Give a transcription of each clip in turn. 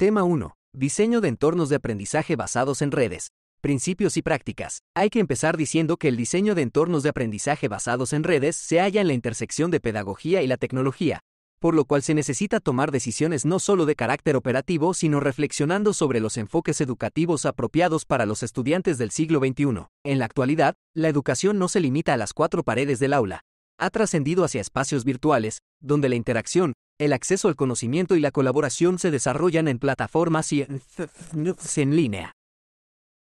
Tema 1. Diseño de entornos de aprendizaje basados en redes. Principios y prácticas. Hay que empezar diciendo que el diseño de entornos de aprendizaje basados en redes se halla en la intersección de pedagogía y la tecnología, por lo cual se necesita tomar decisiones no solo de carácter operativo, sino reflexionando sobre los enfoques educativos apropiados para los estudiantes del siglo XXI. En la actualidad, la educación no se limita a las cuatro paredes del aula. Ha trascendido hacia espacios virtuales, donde la interacción, el acceso al conocimiento y la colaboración se desarrollan en plataformas y en línea.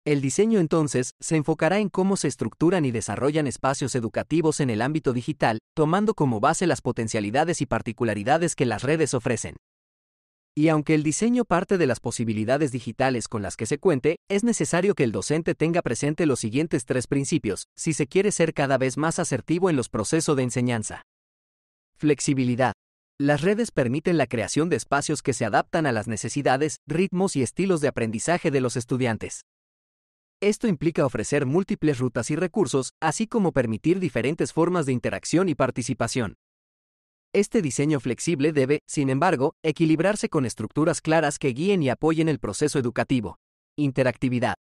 El diseño entonces se enfocará en cómo se estructuran y desarrollan espacios educativos en el ámbito digital, tomando como base las potencialidades y particularidades que las redes ofrecen. Y aunque el diseño parte de las posibilidades digitales con las que se cuente, es necesario que el docente tenga presente los siguientes tres principios, si se quiere ser cada vez más asertivo en los procesos de enseñanza. Flexibilidad. Las redes permiten la creación de espacios que se adaptan a las necesidades, ritmos y estilos de aprendizaje de los estudiantes. Esto implica ofrecer múltiples rutas y recursos, así como permitir diferentes formas de interacción y participación. Este diseño flexible debe, sin embargo, equilibrarse con estructuras claras que guíen y apoyen el proceso educativo. Interactividad.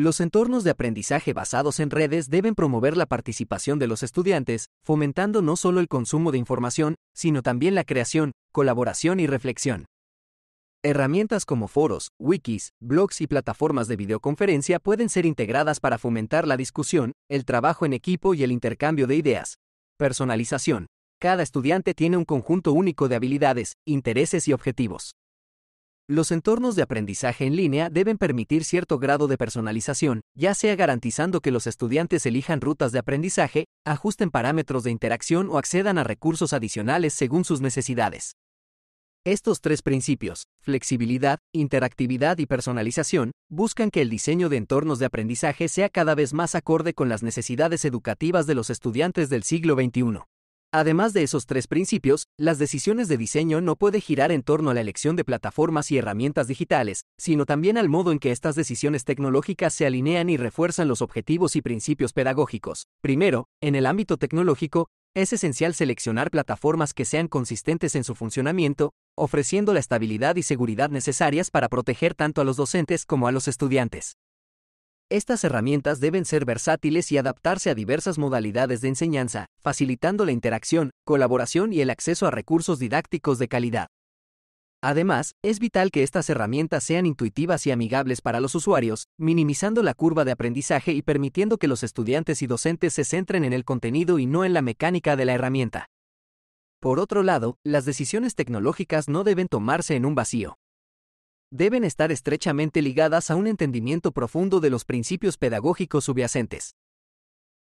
Los entornos de aprendizaje basados en redes deben promover la participación de los estudiantes, fomentando no solo el consumo de información, sino también la creación, colaboración y reflexión. Herramientas como foros, wikis, blogs y plataformas de videoconferencia pueden ser integradas para fomentar la discusión, el trabajo en equipo y el intercambio de ideas. Personalización. Cada estudiante tiene un conjunto único de habilidades, intereses y objetivos. Los entornos de aprendizaje en línea deben permitir cierto grado de personalización, ya sea garantizando que los estudiantes elijan rutas de aprendizaje, ajusten parámetros de interacción o accedan a recursos adicionales según sus necesidades. Estos tres principios, flexibilidad, interactividad y personalización, buscan que el diseño de entornos de aprendizaje sea cada vez más acorde con las necesidades educativas de los estudiantes del siglo XXI. Además de esos tres principios, las decisiones de diseño no puede girar en torno a la elección de plataformas y herramientas digitales, sino también al modo en que estas decisiones tecnológicas se alinean y refuerzan los objetivos y principios pedagógicos. Primero, en el ámbito tecnológico, es esencial seleccionar plataformas que sean consistentes en su funcionamiento, ofreciendo la estabilidad y seguridad necesarias para proteger tanto a los docentes como a los estudiantes. Estas herramientas deben ser versátiles y adaptarse a diversas modalidades de enseñanza, facilitando la interacción, colaboración y el acceso a recursos didácticos de calidad. Además, es vital que estas herramientas sean intuitivas y amigables para los usuarios, minimizando la curva de aprendizaje y permitiendo que los estudiantes y docentes se centren en el contenido y no en la mecánica de la herramienta. Por otro lado, las decisiones tecnológicas no deben tomarse en un vacío deben estar estrechamente ligadas a un entendimiento profundo de los principios pedagógicos subyacentes.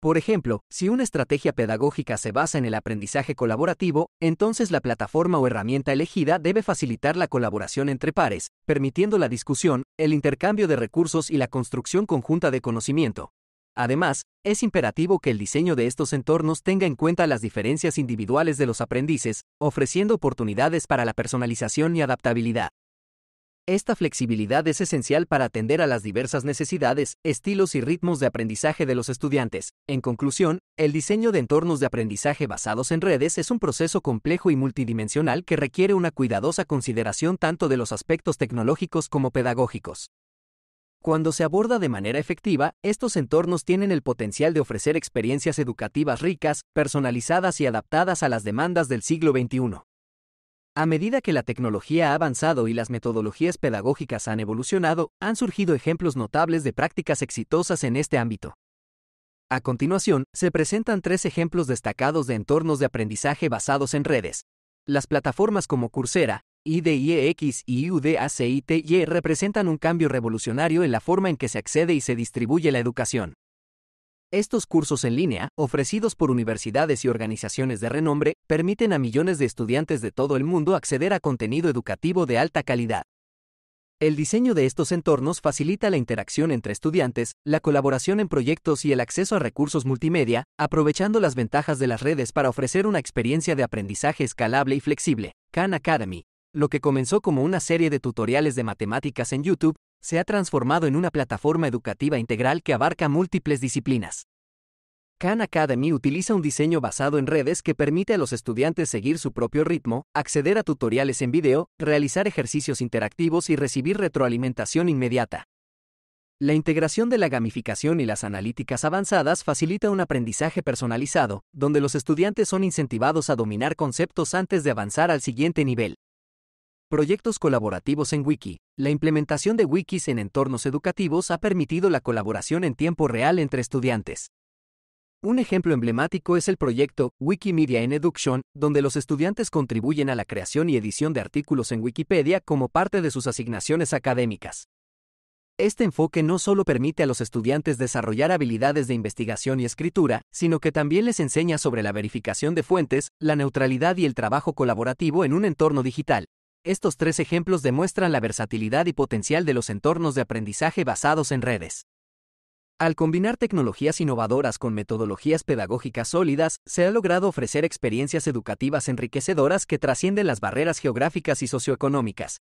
Por ejemplo, si una estrategia pedagógica se basa en el aprendizaje colaborativo, entonces la plataforma o herramienta elegida debe facilitar la colaboración entre pares, permitiendo la discusión, el intercambio de recursos y la construcción conjunta de conocimiento. Además, es imperativo que el diseño de estos entornos tenga en cuenta las diferencias individuales de los aprendices, ofreciendo oportunidades para la personalización y adaptabilidad. Esta flexibilidad es esencial para atender a las diversas necesidades, estilos y ritmos de aprendizaje de los estudiantes. En conclusión, el diseño de entornos de aprendizaje basados en redes es un proceso complejo y multidimensional que requiere una cuidadosa consideración tanto de los aspectos tecnológicos como pedagógicos. Cuando se aborda de manera efectiva, estos entornos tienen el potencial de ofrecer experiencias educativas ricas, personalizadas y adaptadas a las demandas del siglo XXI. A medida que la tecnología ha avanzado y las metodologías pedagógicas han evolucionado, han surgido ejemplos notables de prácticas exitosas en este ámbito. A continuación, se presentan tres ejemplos destacados de entornos de aprendizaje basados en redes. Las plataformas como Coursera, IDIEX y UDACITY representan un cambio revolucionario en la forma en que se accede y se distribuye la educación. Estos cursos en línea, ofrecidos por universidades y organizaciones de renombre, permiten a millones de estudiantes de todo el mundo acceder a contenido educativo de alta calidad. El diseño de estos entornos facilita la interacción entre estudiantes, la colaboración en proyectos y el acceso a recursos multimedia, aprovechando las ventajas de las redes para ofrecer una experiencia de aprendizaje escalable y flexible. Khan Academy, lo que comenzó como una serie de tutoriales de matemáticas en YouTube, se ha transformado en una plataforma educativa integral que abarca múltiples disciplinas. Khan Academy utiliza un diseño basado en redes que permite a los estudiantes seguir su propio ritmo, acceder a tutoriales en video, realizar ejercicios interactivos y recibir retroalimentación inmediata. La integración de la gamificación y las analíticas avanzadas facilita un aprendizaje personalizado, donde los estudiantes son incentivados a dominar conceptos antes de avanzar al siguiente nivel. Proyectos colaborativos en Wiki. La implementación de wikis en entornos educativos ha permitido la colaboración en tiempo real entre estudiantes. Un ejemplo emblemático es el proyecto Wikimedia en Education, donde los estudiantes contribuyen a la creación y edición de artículos en Wikipedia como parte de sus asignaciones académicas. Este enfoque no solo permite a los estudiantes desarrollar habilidades de investigación y escritura, sino que también les enseña sobre la verificación de fuentes, la neutralidad y el trabajo colaborativo en un entorno digital. Estos tres ejemplos demuestran la versatilidad y potencial de los entornos de aprendizaje basados en redes. Al combinar tecnologías innovadoras con metodologías pedagógicas sólidas, se ha logrado ofrecer experiencias educativas enriquecedoras que trascienden las barreras geográficas y socioeconómicas.